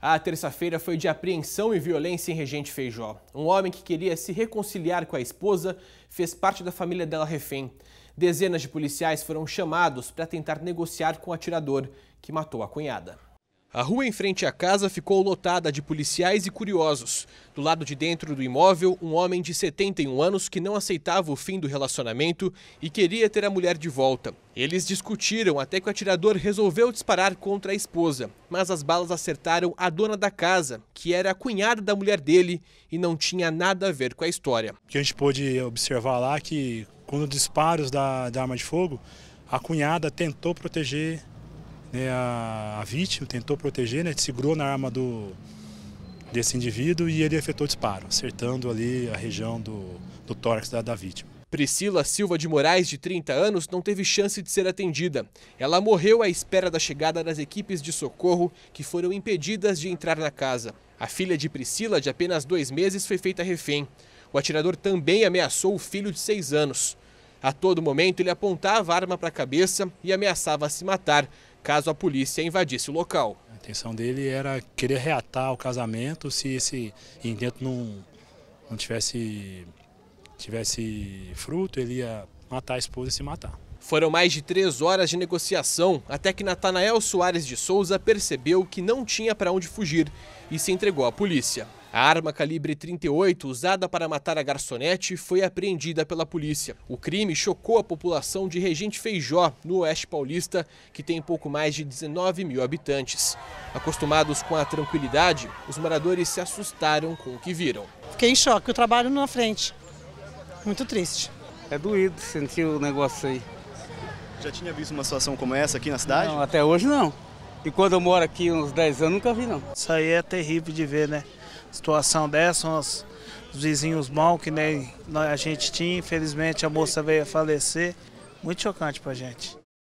A terça-feira foi de apreensão e violência em Regente Feijó. Um homem que queria se reconciliar com a esposa fez parte da família dela refém. Dezenas de policiais foram chamados para tentar negociar com o atirador, que matou a cunhada. A rua em frente à casa ficou lotada de policiais e curiosos. Do lado de dentro do imóvel, um homem de 71 anos que não aceitava o fim do relacionamento e queria ter a mulher de volta. Eles discutiram até que o atirador resolveu disparar contra a esposa, mas as balas acertaram a dona da casa, que era a cunhada da mulher dele e não tinha nada a ver com a história. O que a gente pôde observar lá é que, quando disparos da, da arma de fogo, a cunhada tentou proteger né, a, a vítima, tentou proteger, né, segurou na arma do, desse indivíduo e ele efetuou disparo, acertando ali a região do, do tórax da, da vítima. Priscila Silva de Moraes, de 30 anos, não teve chance de ser atendida. Ela morreu à espera da chegada das equipes de socorro, que foram impedidas de entrar na casa. A filha de Priscila, de apenas dois meses, foi feita refém. O atirador também ameaçou o filho de seis anos. A todo momento, ele apontava a arma para a cabeça e ameaçava se matar, caso a polícia invadisse o local. A intenção dele era querer reatar o casamento se esse intento não, não tivesse, tivesse fruto, ele ia matar a esposa e se matar. Foram mais de três horas de negociação até que Natanael Soares de Souza percebeu que não tinha para onde fugir e se entregou à polícia. A arma calibre 38 usada para matar a garçonete foi apreendida pela polícia. O crime chocou a população de Regente Feijó, no Oeste Paulista, que tem pouco mais de 19 mil habitantes. Acostumados com a tranquilidade, os moradores se assustaram com o que viram. Fiquei em choque, o trabalho na frente. Muito triste. É doído sentir o negócio aí. Já tinha visto uma situação como essa aqui na cidade? Não, até hoje não. E quando eu moro aqui uns 10 anos, nunca vi não. Isso aí é terrível de ver, né? Situação dessa, uns vizinhos mal que nem a gente tinha. Infelizmente a moça veio a falecer. Muito chocante pra gente.